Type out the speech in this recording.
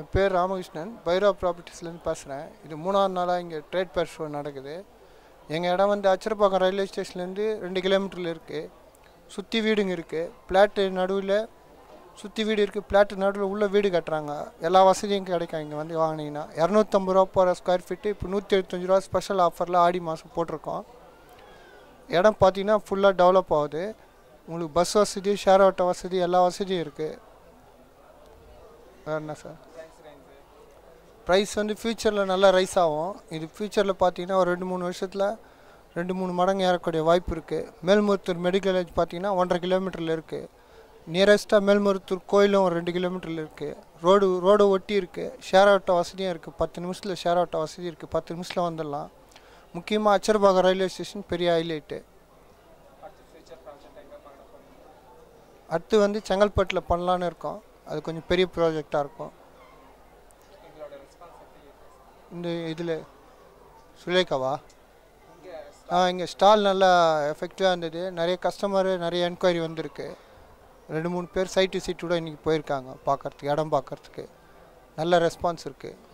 என் பேர் ராமகிருஷ்ணன் பைரா ப்ராப்பர்ட்டிஸ்லேருந்து பேசுகிறேன் இது மூணாவது நாளாக இங்கே ட்ரேட் பேர் ஷோ நடக்குது எங்கள் இடம் வந்து அச்சரப்பாக்கம் ரயில்வே ஸ்டேஷன்லேருந்து ரெண்டு கிலோமீட்டரில் இருக்குது சுற்றி வீடுங்க இருக்குது பிளாட்டு நடுவில் சுற்றி வீடு இருக்குது பிளாட்டு நடுவில் உள்ளே வீடு கட்டுறாங்க எல்லா வசதியும் கிடைக்கும் இங்கே வந்து வாங்கினீங்கன்னா இரநூத்தம்பது ரூபா போகிற ஸ்கொயர் ஃபீட்டு இப்போ நூற்றி எழுபத்தஞ்சி ரூபா ஸ்பெஷல் ஆஃபரில் ஆடி மாதம் போட்டிருக்கோம் இடம் பார்த்தீங்கன்னா ஃபுல்லாக டெவலப் ஆகுது உங்களுக்கு பஸ் வசதி ஷேர் ஆட்டோ வசதி எல்லா வசதியும் இருக்குது வேறு என்ன சார் ப்ரைஸ் வந்து ஃப்யூச்சரில் நல்லா ரைஸ் ஆகும் இது ஃப்யூச்சரில் பார்த்தீங்கன்னா ஒரு ரெண்டு மூணு வருஷத்தில் ரெண்டு மூணு மடங்கு ஏறக்கூடிய வாய்ப்பு இருக்குது மேல்மருத்தூர் மெடிக்கல் காலேஜ் பார்த்தீங்கன்னா ஒன்றரை கிலோமீட்டரில் இருக்குது நியரஸ்ட்டாக மேல்மருத்தூர் கோயிலும் ஒரு ரெண்டு கிலோமீட்டரில் இருக்குது ரோடு ரோடு ஒட்டி இருக்குது ஷேர் ஆட்டோ வசதியும் இருக்குது பத்து நிமிஷத்தில் ஷேர் ஆட்டோ வசதி இருக்குது பத்து நிமிஷத்தில் வந்துடலாம் முக்கியமாக அச்சர்பாகம் ரயில்வே ஸ்டேஷன் பெரிய ஹைலைட்டு அடுத்து வந்து செங்கல்பட்டில் பண்ணலான்னு இருக்கோம் அது கொஞ்சம் பெரிய ப்ராஜெக்டாக இருக்கும் இந்த இதில் சுலேகாவா ஆ இங்கே ஸ்டால் நல்லா எஃபெக்டிவாக இருந்தது நிறைய கஸ்டமரு நிறைய என்கொயரி வந்திருக்கு ரெண்டு மூணு பேர் சைட்டு சீட்டு கூட இன்றைக்கி போயிருக்காங்க பார்க்குறதுக்கு இடம் பார்க்குறதுக்கு நல்ல ரெஸ்பான்ஸ் இருக்குது